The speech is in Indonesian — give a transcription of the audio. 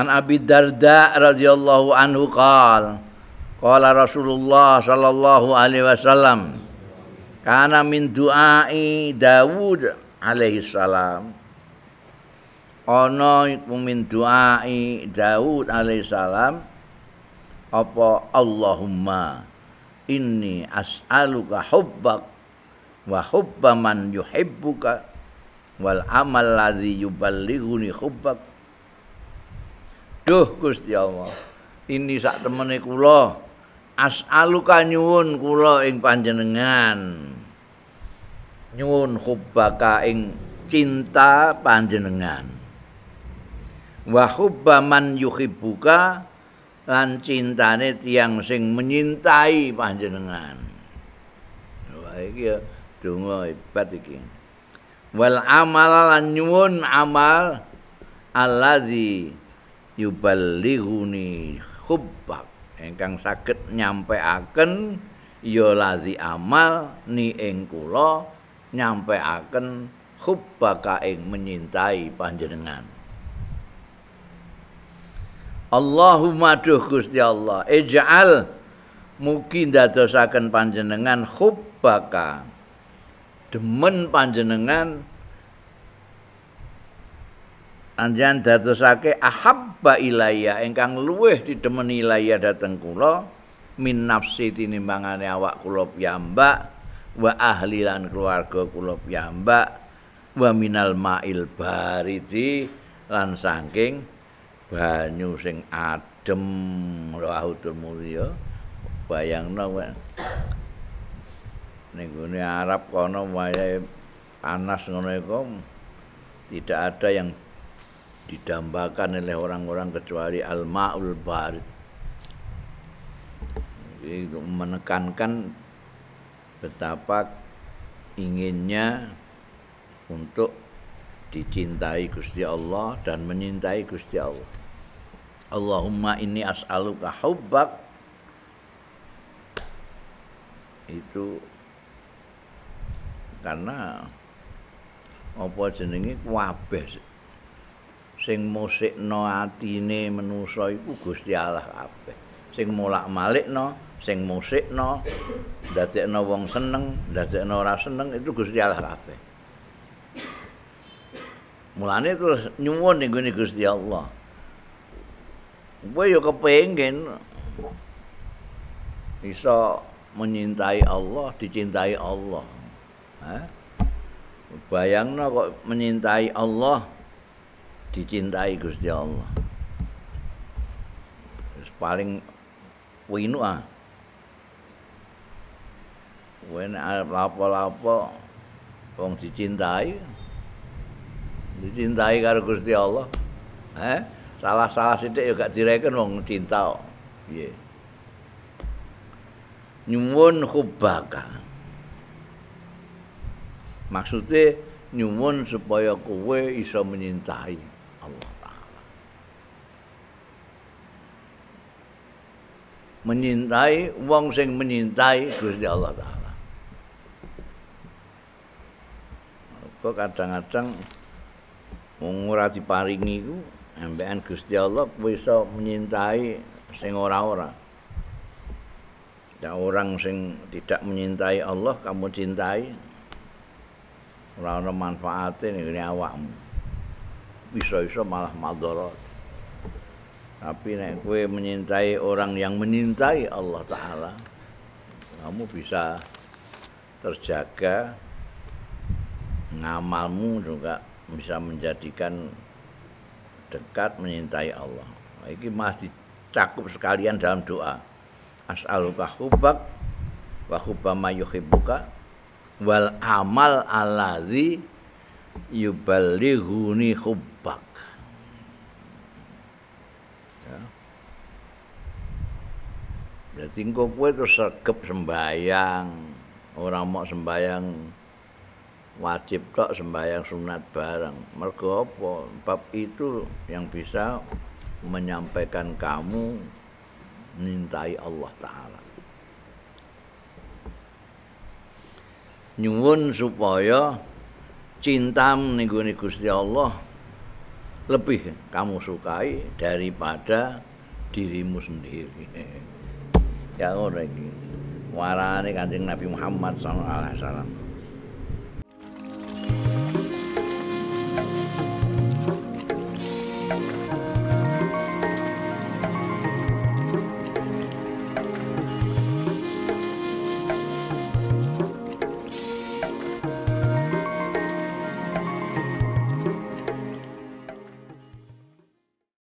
An Abi Darda radhiyallahu anhu qal Qala Rasulullah sallallahu alaihi wasallam Kana min du'ai Dawud alaihi salam Ana iku min du'ai Dawud alaihi salam apa Allahumma inni as'aluka hubbak wa hubba man yuhibbuka wal amal ladhi yuballighuni hubbak Duh Gusti Allah. Ini sak temene kula. As'aluka nyuwun kula ing panjenengan. Nyuwun hubbaka ing cinta panjenengan. Wa hubba man yuhibbuka lan cintane tiyang sing menyintai panjenengan. Wah iki ya donga hebat iki. Wal amal nyuwun amal alladzi yuballighuni hubbak engkang saged nyampaiaken ya lazi amal ni ing kula nyampaiaken hubbaka ing menyintai panjenengan Allahumma duh Gusti Allah ij'al mugi ndadosaken panjenengan hubbaka demen panjenengan anjan dadosake ahabba ilayya engkang luweh didemeni ilayya dhateng kula min nafsi tinimbangane awak kula piyambak wa ahli lan keluarga kula piyambak wa minal ma'il baridi lan saking banyu sing adem rahutul mulya bayangno ning Arab kono wayahe panas ngono iku tidak ada yang didambakan oleh orang-orang kecuali al-ma'ul barid. menekankan betapa inginnya untuk dicintai Gusti Allah dan menyintai Gusti Allah. Allahumma inni as'aluka hubbak itu karena apa jenenge kabeh sing musikno atine manusa iku Gusti Allah kabeh. Sing molak-malikno, sing musikno, dadekno wong seneng, dadekno ora seneng itu Gusti Allah kabeh. Mulane terus nyuwun ning gone Gusti Allah. Kuwe yo kepengin iso menyintai Allah, dicintai Allah. Hah? Bayangno kok menyintai Allah, dicintai Gusti Allah Terus paling winu ah Wen arep lapo-lapo wong dicintai dicintai karo Gusti Allah. Eh, salah-salah sithik ya gak direken wong cinta kok. Piye? Nyuwun khubaka. Maksudnya nyuwun supaya kowe iso menyintai. Allah Ta'ala. Menyintai wong sing menyintai Gusti Allah Ta'ala. Kok kadang-kadang ora diparingi iku ambekan Gusti Allah bisa menyintai sing ora-ora. ada orang sing tidak menyintai Allah kamu cintai ora orang manfaatnya ini awakmu bisa-bisa malah madarat. Tapi nek kue menyintai orang yang menyintai Allah Ta'ala, kamu bisa terjaga, ngamalmu juga bisa menjadikan dekat menyintai Allah. Ini masih cakup sekalian dalam doa. As'aluka hubak wa wal amal alladzi yubalighuni hubbak ya. jadi engkau kue terus segep sembayang orang mau sembayang wajib tok sembahyang sunat bareng. Mergo apa? Bab itu yang bisa menyampaikan kamu nintai Allah taala. Nyuwun supaya cintamu ning Gusti Allah lebih kamu sukai daripada dirimu sendiri. ya ngono iki. Warane Kanjeng Nabi Muhammad sallallahu alaihi wasallam.